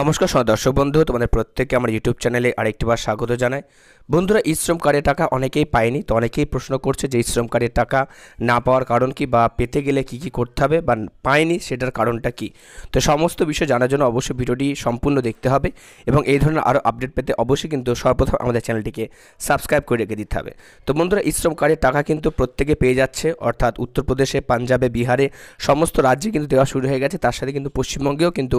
নমস্কার সদর্শক বন্ধু তোমাদের প্রত্যেককে আমার ইউটিউব চ্যানেলে আরেকটিবার স্বাগত জানাই বন্ধুরা শ্রম কার্ডের টাকা অনেকেই পায়নি তো অনেকেই প্রশ্ন করছে যে শ্রম কার্ডের টাকা না পাওয়ার কারণ কি বা পেতে গেলে কি কি করতে হবে বা পায়নি সেটার কারণটা কি তো সমস্ত বিষয় জানার জন্য অবশ্যই ভিডিওটি সম্পূর্ণ দেখতে হবে এবং এই ধরনের আরও আপডেট পেতে অবশ্যই কিন্তু সর্বপ্রথম আমাদের চ্যানেলটিকে সাবস্ক্রাইব করে রেখে দিতে হবে তো বন্ধুরা শ্রম কার্ডের টাকা কিন্তু প্রত্যেকে পেয়ে যাচ্ছে অর্থাৎ উত্তরপ্রদেশে পাঞ্জাবে বিহারে সমস্ত রাজ্যে কিন্তু দেওয়া শুরু হয়ে গেছে তার সাথে কিন্তু পশ্চিমবঙ্গেও কিন্তু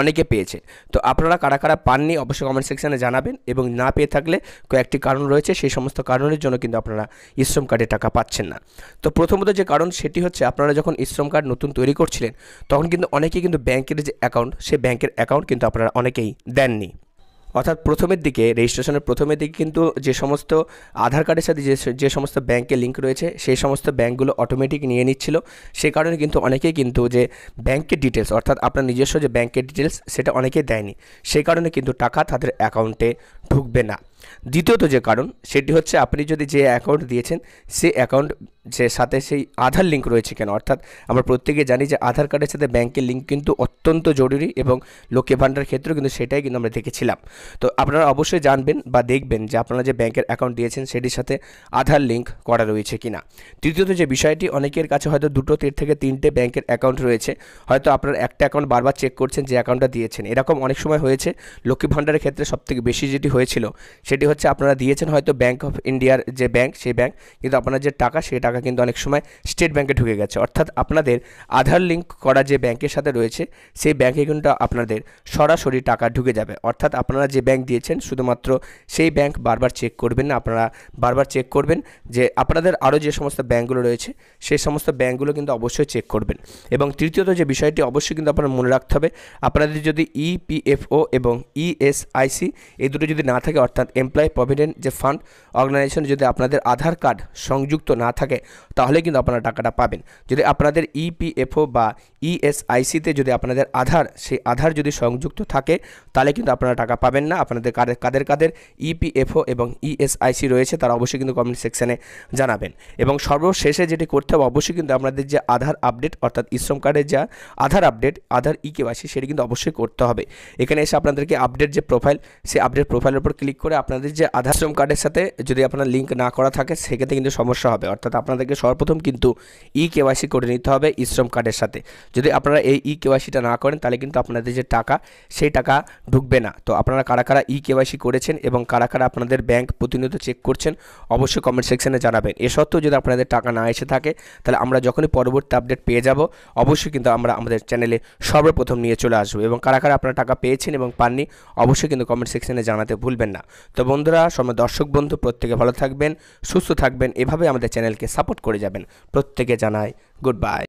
অনেকে পেয়েছে তো আপনারা কারা কারা পাননি অবশ্যই কমেন্ট সেকশানে জানাবেন এবং না পেয়ে থাকলে কয়েকটি কয়েকটি কারণ রয়েছে সেই সমস্ত কারণের জন্য কিন্তু আপনারা ইশ্রম কার্ডে টাকা পাচ্ছেন না তো প্রথমত যে কারণ সেটি হচ্ছে আপনারা যখন ইশ্রম কার্ড নতুন তৈরি করছিলেন তখন কিন্তু অনেকেই কিন্তু ব্যাংকের যে অ্যাকাউন্ট সেই ব্যাংকের অ্যাকাউন্ট কিন্তু আপনারা অনেকেই দেননি অর্থাৎ প্রথমের দিকে রেজিস্ট্রেশনের প্রথমের দিকে কিন্তু যে সমস্ত আধার কার্ডের সাথে যে যে সমস্ত ব্যাংকে লিঙ্ক রয়েছে সেই সমস্ত ব্যাঙ্কগুলো অটোমেটিক নিয়ে নিচ্ছিল সে কারণে কিন্তু অনেকেই কিন্তু যে ব্যাংকের ডিটেলস অর্থাৎ আপনার নিজস্ব যে ব্যাংকের ডিটেলস সেটা অনেকেই দেয়নি সেই কারণে কিন্তু টাকা তাদের অ্যাকাউন্টে ঢুকবে না দ্বিতীয়ত যে কারণ সেটি হচ্ছে আপনি যদি যে অ্যাকাউন্ট দিয়েছেন সে অ্যাকাউন্ট যে সাথে সেই আধার লিঙ্ক রয়েছে কেন অর্থাৎ আমরা প্রত্যেকে জানি যে আধার কার্ডের সাথে ব্যাংকের লিঙ্ক কিন্তু অত্যন্ত জরুরি এবং লক্ষ্মী ভাণ্ডার ক্ষেত্রেও কিন্তু সেটাই কিন্তু আমরা দেখেছিলাম তো আপনারা অবশ্যই জানবেন বা দেখবেন যে আপনারা যে ব্যাংকের অ্যাকাউন্ট দিয়েছেন সেটির সাথে আধার লিঙ্ক করা রয়েছে কি না তৃতীয়ত যে বিষয়টি অনেকের কাছে হয়তো দুটো তীর থেকে তিনটে ব্যাংকের অ্যাকাউন্ট রয়েছে হয়তো আপনার একটা অ্যাকাউন্ট বারবার চেক করছেন যে অ্যাকাউন্টটা দিয়েছেন এরকম অনেক সময় হয়েছে লক্ষ্মী ভাণ্ডারের ক্ষেত্রে সবথেকে বেশি যেটি হয়েছিল সে সেটি হচ্ছে আপনারা দিয়েছেন হয়তো ব্যাঙ্ক অফ ইন্ডিয়ার যে ব্যাঙ্ক সেই ব্যাঙ্ক কিন্তু আপনার যে টাকা সেই টাকা কিন্তু অনেক সময় স্টেট ব্যাঙ্কে ঢুকে গেছে অর্থাৎ আপনাদের আধার লিঙ্ক করা যে ব্যাংকের সাথে রয়েছে সেই ব্যাঙ্কে কিন্তু আপনাদের সরাসরি টাকা ঢুকে যাবে অর্থাৎ আপনারা যে ব্যাংক দিয়েছেন শুধুমাত্র সেই ব্যাঙ্ক বারবার চেক করবেন না আপনারা বারবার চেক করবেন যে আপনাদের আরও যে সমস্ত ব্যাঙ্কগুলো রয়েছে সেই সমস্ত ব্যাঙ্কগুলো কিন্তু অবশ্যই চেক করবেন এবং তৃতীয়ত যে বিষয়টি অবশ্যই কিন্তু আপনার মনে রাখতে হবে আপনাদের যদি ইপিএফও e এবং ইএসআইসি e এই দুটো যদি না থাকে অর্থাৎ এমপ্লয় প্রভিডেন্ট যে ফান্ড অর্গানাইজেশন যদি আপনাদের আধার কার্ড সংযুক্ত না থাকে তাহলে কিন্তু আপনারা টাকাটা পাবেন যদি আপনাদের ইপিএফও e বা ইএসআইসিতে e যদি আপনাদের আধার সেই আধার যদি সংযুক্ত থাকে তাহলে কিন্তু আপনারা টাকা পাবেন না আপনাদের কাদের কাদের কাদের e ইপিএফও এবং ইএসআইসি রয়েছে তারা অবশ্যই কিন্তু কমেন্ট সেকশানে জানাবেন এবং সর্বশেষে যেটি করতে হবে অবশ্যই কিন্তু আপনাদের যে আধার আপডেট অর্থাৎ ইশ্রম কার্ডের যা আধার আপডেট আধার ই কেওয়াইসি সেটি কিন্তু অবশ্যই করতে হবে এখানে এসে আপনাদেরকে আপডেট যে প্রোফাইল সেই আপডেট প্রোফাইলের উপর ক্লিক করে আপনাদের যে আধার শ্রম কার্ডের সাথে যদি আপনার লিঙ্ক না করা থাকে সেক্ষেত্রে কিন্তু সমস্যা হবে অর্থাৎ আপনাদেরকে সর্বপ্রথম কিন্তু ই কেওয়াইসি করে নিতে হবে ই শ্রম কার্ডের সাথে যদি আপনারা এই ই কেওয়াইসিটা না করেন তাহলে কিন্তু আপনাদের যে টাকা সেই টাকা ঢুকবে না তো আপনারা কারা কারা ই কেওয়াইসি করেছেন এবং কারা কারা আপনাদের ব্যাংক প্রতিনিয়ত চেক করছেন অবশ্যই কমেন্ট সেকশনে জানাবেন এ সত্ত্বেও যদি আপনাদের টাকা না এসে থাকে তাহলে আমরা যখনই পরবর্তী আপডেট পেয়ে যাব অবশ্যই কিন্তু আমরা আমাদের চ্যানেলে সর্বপ্রথম নিয়ে চলে আসবো এবং কারা কারা আপনারা টাকা পেয়েছেন এবং পাননি অবশ্যই কিন্তু কমেন্ট সেকশনে জানাতে ভুলবেন না তো বন্ধুরা সময় দর্শক বন্ধু প্রত্যেকে ভালো থাকবেন সুস্থ থাকবেন এভাবে আমাদের চ্যানেলকে সাপোর্ট করে যাবেন প্রত্যেকে জানাই গুড বাই